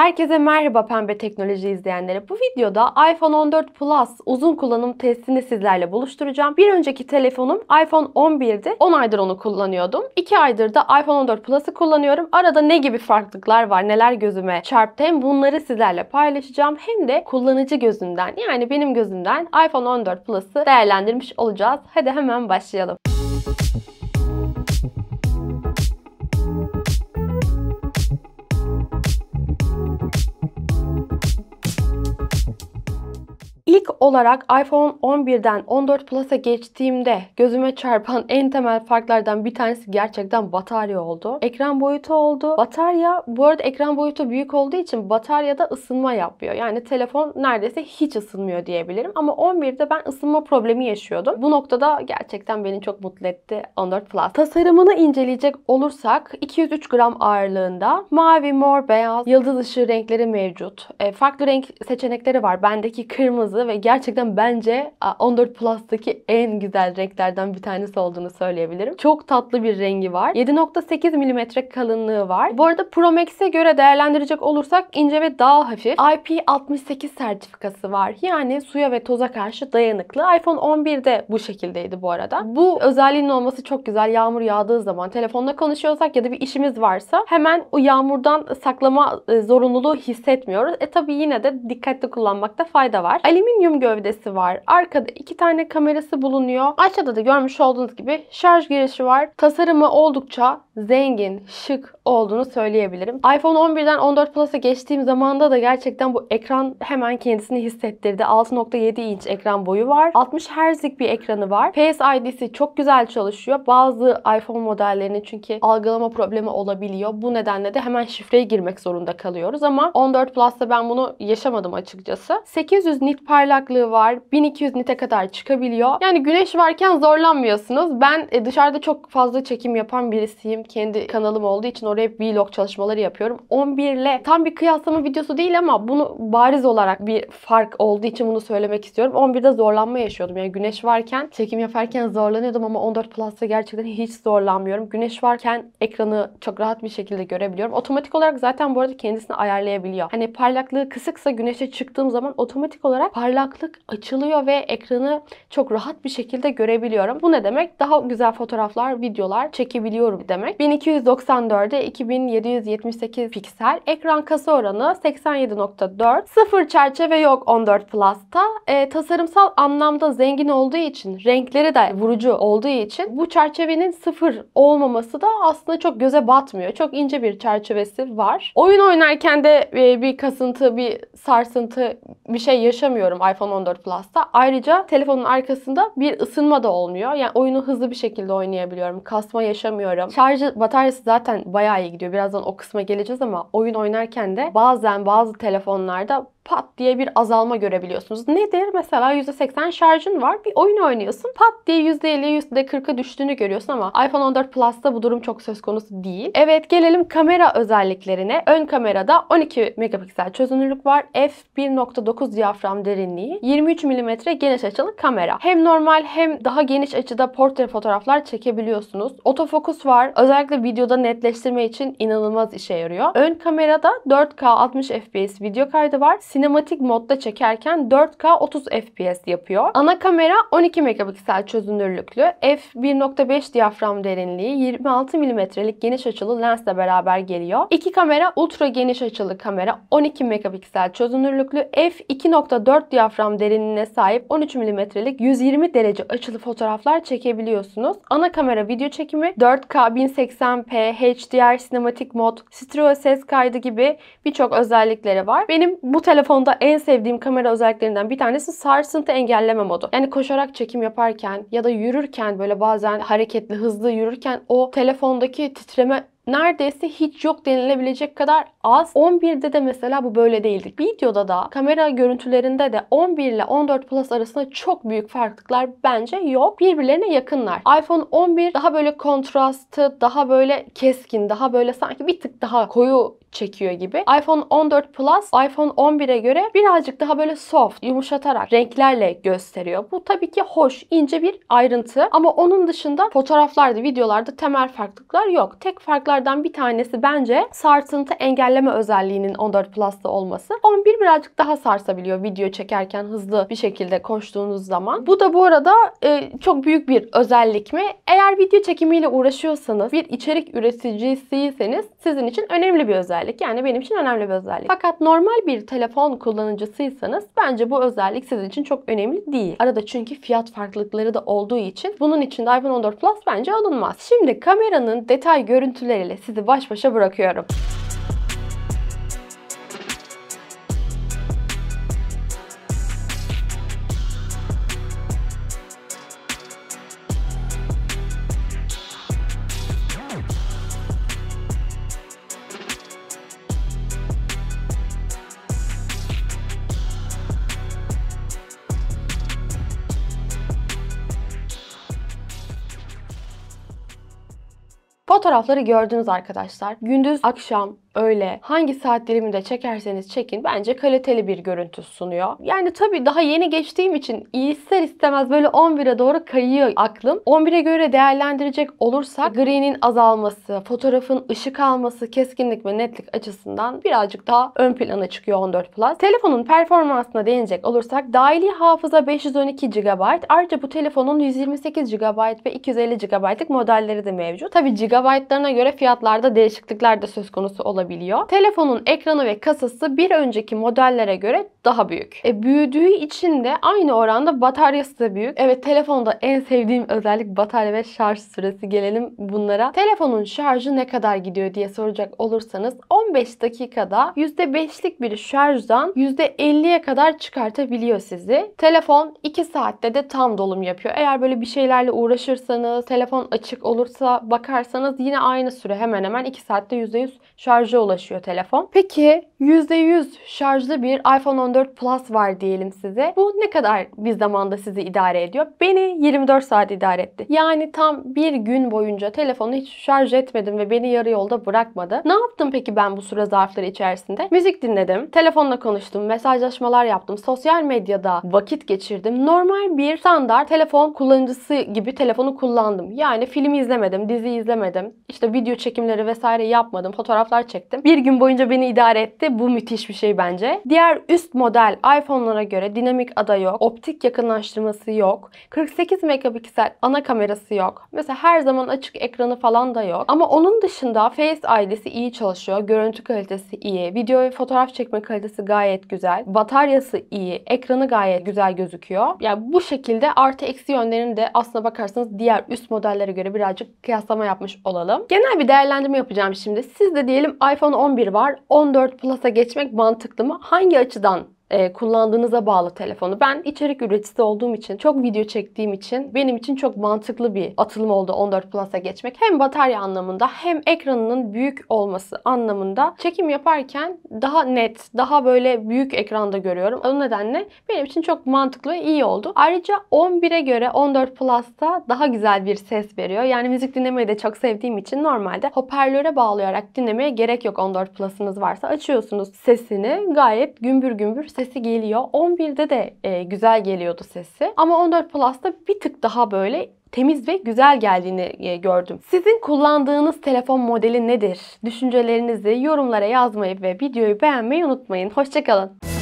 Herkese merhaba Pembe Teknoloji izleyenlere. Bu videoda iPhone 14 Plus uzun kullanım testini sizlerle buluşturacağım. Bir önceki telefonum iPhone 11'di. 10 aydır onu kullanıyordum. 2 aydır da iPhone 14 Plus'ı kullanıyorum. Arada ne gibi farklılıklar var, neler gözüme çarptı hem bunları sizlerle paylaşacağım hem de kullanıcı gözünden yani benim gözümden iPhone 14 Plus'ı değerlendirmiş olacağız. Hadi hemen başlayalım. Il olarak iPhone 11'den 14 Plus'a geçtiğimde gözüme çarpan en temel farklardan bir tanesi gerçekten batarya oldu. Ekran boyutu oldu. Batarya bu arada ekran boyutu büyük olduğu için bataryada ısınma yapıyor. Yani telefon neredeyse hiç ısınmıyor diyebilirim. Ama 11'de ben ısınma problemi yaşıyordum. Bu noktada gerçekten beni çok mutlu etti 14 Plus. Tasarımını inceleyecek olursak 203 gram ağırlığında mavi, mor, beyaz, yıldız ışığı renkleri mevcut. E, farklı renk seçenekleri var. Bendeki kırmızı ve gerçekten bence 14 Plus'taki en güzel renklerden bir tanesi olduğunu söyleyebilirim. Çok tatlı bir rengi var. 7.8 mm kalınlığı var. Bu arada Pro Max'e göre değerlendirecek olursak ince ve daha hafif. IP68 sertifikası var. Yani suya ve toza karşı dayanıklı. iPhone 11 de bu şekildeydi bu arada. Bu özelliğin olması çok güzel. Yağmur yağdığı zaman telefonla konuşuyorsak ya da bir işimiz varsa hemen o yağmurdan saklama e, zorunluluğu hissetmiyoruz. E tabi yine de dikkatli kullanmakta fayda var. Alüminyum gövdesi var. Arkada iki tane kamerası bulunuyor. Aşağıda da görmüş olduğunuz gibi şarj girişi var. Tasarımı oldukça zengin, şık olduğunu söyleyebilirim. iPhone 11'den 14 Plus'a geçtiğim zamanda da gerçekten bu ekran hemen kendisini hissettirdi. 6.7 inç ekran boyu var. 60 Hz'lik bir ekranı var. Face ID'si çok güzel çalışıyor. Bazı iPhone modellerinin çünkü algılama problemi olabiliyor. Bu nedenle de hemen şifreye girmek zorunda kalıyoruz ama 14 Plus'ta ben bunu yaşamadım açıkçası. 800 nit parlak sıcaklığı var. 1200 nite kadar çıkabiliyor. Yani güneş varken zorlanmıyorsunuz. Ben e, dışarıda çok fazla çekim yapan birisiyim. Kendi kanalım olduğu için oraya hep vlog çalışmaları yapıyorum. 11 ile tam bir kıyaslama videosu değil ama bunu bariz olarak bir fark olduğu için bunu söylemek istiyorum. 11'de zorlanma yaşıyordum. Yani güneş varken çekim yaparken zorlanıyordum ama 14 Plus'ta gerçekten hiç zorlanmıyorum. Güneş varken ekranı çok rahat bir şekilde görebiliyorum. Otomatik olarak zaten bu arada kendisini ayarlayabiliyor. Hani parlaklığı kısıksa güneşe çıktığım zaman otomatik olarak parlaklığı kulaklık açılıyor ve ekranı çok rahat bir şekilde görebiliyorum. Bu ne demek? Daha güzel fotoğraflar, videolar çekebiliyorum demek. 1294'e 2778 piksel. Ekran kasa oranı 87.4. Sıfır çerçeve yok 14 Plus'ta. E, tasarımsal anlamda zengin olduğu için, renkleri de vurucu olduğu için bu çerçevenin sıfır olmaması da aslında çok göze batmıyor. Çok ince bir çerçevesi var. Oyun oynarken de e, bir kasıntı, bir sarsıntı bir şey yaşamıyorum iPhone iPhone 14 Plus'ta. Ayrıca telefonun arkasında bir ısınma da olmuyor. Yani oyunu hızlı bir şekilde oynayabiliyorum. Kasma yaşamıyorum. Şarjı bataryası zaten bayağı iyi gidiyor. Birazdan o kısma geleceğiz ama oyun oynarken de bazen bazı telefonlarda pat diye bir azalma görebiliyorsunuz. Nedir? Mesela %80 şarjın var. Bir oyun oynuyorsun. Pat diye %50'ye %40'a düştüğünü görüyorsun ama iPhone 14 Plus'ta bu durum çok söz konusu değil. Evet gelelim kamera özelliklerine. Ön kamerada 12 megapiksel çözünürlük var. f1.9 diyafram derinliği. 23 mm geniş açılı kamera. Hem normal hem daha geniş açıda portre fotoğraflar çekebiliyorsunuz. Otofokus var. Özellikle videoda netleştirme için inanılmaz işe yarıyor. Ön kamerada 4K 60 fps video kaydı var sinematik modda çekerken 4K 30 FPS yapıyor. Ana kamera 12 megapiksel çözünürlüklü. f1.5 diyafram derinliği 26 milimetrelik geniş açılı lensle beraber geliyor. İki kamera ultra geniş açılı kamera 12 megapiksel çözünürlüklü f2.4 diyafram derinliğine sahip 13 milimetrelik 120 derece açılı fotoğraflar çekebiliyorsunuz. Ana kamera video çekimi 4K 1080p HDR sinematik mod, stereo ses kaydı gibi birçok özellikleri var. Benim bu telefon telefonda en sevdiğim kamera özelliklerinden bir tanesi sarsıntı engelleme modu. Yani koşarak çekim yaparken ya da yürürken böyle bazen hareketli hızlı yürürken o telefondaki titreme neredeyse hiç yok denilebilecek kadar az. 11'de de mesela bu böyle değildi. Videoda da kamera görüntülerinde de 11 ile 14 Plus arasında çok büyük farklılıklar bence yok. Birbirlerine yakınlar. iPhone 11 daha böyle kontrastı, daha böyle keskin, daha böyle sanki bir tık daha koyu çekiyor gibi. iPhone 14 Plus iPhone 11'e göre birazcık daha böyle soft, yumuşatarak renklerle gösteriyor. Bu tabii ki hoş, ince bir ayrıntı ama onun dışında fotoğraflarda, videolarda temel farklılıklar yok. Tek farklı farklardan bir tanesi bence sarsıntı engelleme özelliğinin 14 Plus'ta olması. 11 birazcık daha sarsabiliyor video çekerken hızlı bir şekilde koştuğunuz zaman. Bu da bu arada e, çok büyük bir özellik mi? Eğer video çekimiyle uğraşıyorsanız, bir içerik üreticisiyseniz sizin için önemli bir özellik. Yani benim için önemli bir özellik. Fakat normal bir telefon kullanıcısıysanız bence bu özellik sizin için çok önemli değil. Arada çünkü fiyat farklılıkları da olduğu için bunun için de iPhone 14 Plus bence alınmaz. Şimdi kameranın detay görüntüleri haberleriyle sizi baş başa bırakıyorum. Fotoğrafları gördünüz arkadaşlar. Gündüz, akşam, öyle hangi saat diliminde çekerseniz çekin bence kaliteli bir görüntü sunuyor. Yani tabii daha yeni geçtiğim için ister istemez böyle 11'e doğru kayıyor aklım. 11'e göre değerlendirecek olursak gri'nin azalması, fotoğrafın ışık alması, keskinlik ve netlik açısından birazcık daha ön plana çıkıyor 14 Plus. Telefonun performansına değinecek olursak dahili hafıza 512 GB ayrıca bu telefonun 128 GB ve 250 GB'lık modelleri de mevcut. Tabii GB gigabaytlarına göre fiyatlarda değişiklikler de söz konusu olabiliyor. Telefonun ekranı ve kasası bir önceki modellere göre daha büyük. E, büyüdüğü için de aynı oranda bataryası da büyük. Evet telefonda en sevdiğim özellik batarya ve şarj süresi. Gelelim bunlara. Telefonun şarjı ne kadar gidiyor diye soracak olursanız 15 dakikada %5'lik bir şarjdan %50'ye kadar çıkartabiliyor sizi. Telefon 2 saatte de tam dolum yapıyor. Eğer böyle bir şeylerle uğraşırsanız, telefon açık olursa bakarsanız baktığınız yine aynı süre hemen hemen 2 saatte %100 şarja ulaşıyor telefon. Peki %100 şarjlı bir iPhone 14 Plus var diyelim size. Bu ne kadar bir zamanda sizi idare ediyor? Beni 24 saat idare etti. Yani tam bir gün boyunca telefonu hiç şarj etmedim ve beni yarı yolda bırakmadı. Ne yaptım peki ben bu süre zarfları içerisinde? Müzik dinledim, telefonla konuştum, mesajlaşmalar yaptım, sosyal medyada vakit geçirdim. Normal bir standart telefon kullanıcısı gibi telefonu kullandım. Yani film izlemedim, dizi izlemedim gitmedim. İşte video çekimleri vesaire yapmadım. Fotoğraflar çektim. Bir gün boyunca beni idare etti. Bu müthiş bir şey bence. Diğer üst model iPhone'lara göre dinamik ada yok. Optik yakınlaştırması yok. 48 megapiksel ana kamerası yok. Mesela her zaman açık ekranı falan da yok. Ama onun dışında Face ailesi iyi çalışıyor. Görüntü kalitesi iyi. Video ve fotoğraf çekme kalitesi gayet güzel. Bataryası iyi. Ekranı gayet güzel gözüküyor. Yani bu şekilde artı eksi yönlerini de aslına bakarsanız diğer üst modellere göre birazcık kıyaslama yapmış olalım. Genel bir değerlendirme yapacağım şimdi. Sizde diyelim iPhone 11 var. 14 Plus'a geçmek mantıklı mı? Hangi açıdan e, kullandığınıza bağlı telefonu. Ben içerik üreticisi olduğum için, çok video çektiğim için benim için çok mantıklı bir atılım oldu 14 Plus'a geçmek. Hem batarya anlamında hem ekranının büyük olması anlamında çekim yaparken daha net, daha böyle büyük ekranda görüyorum. O nedenle benim için çok mantıklı ve iyi oldu. Ayrıca 11'e göre 14 Plus'ta daha güzel bir ses veriyor. Yani müzik dinlemeyi de çok sevdiğim için normalde hoparlöre bağlayarak dinlemeye gerek yok 14 Plus'ınız varsa. Açıyorsunuz sesini gayet gümbür gümbür sesi geliyor. 11'de de e, güzel geliyordu sesi. Ama 14 Plus'ta bir tık daha böyle temiz ve güzel geldiğini e, gördüm. Sizin kullandığınız telefon modeli nedir? Düşüncelerinizi yorumlara yazmayı ve videoyu beğenmeyi unutmayın. Hoşçakalın.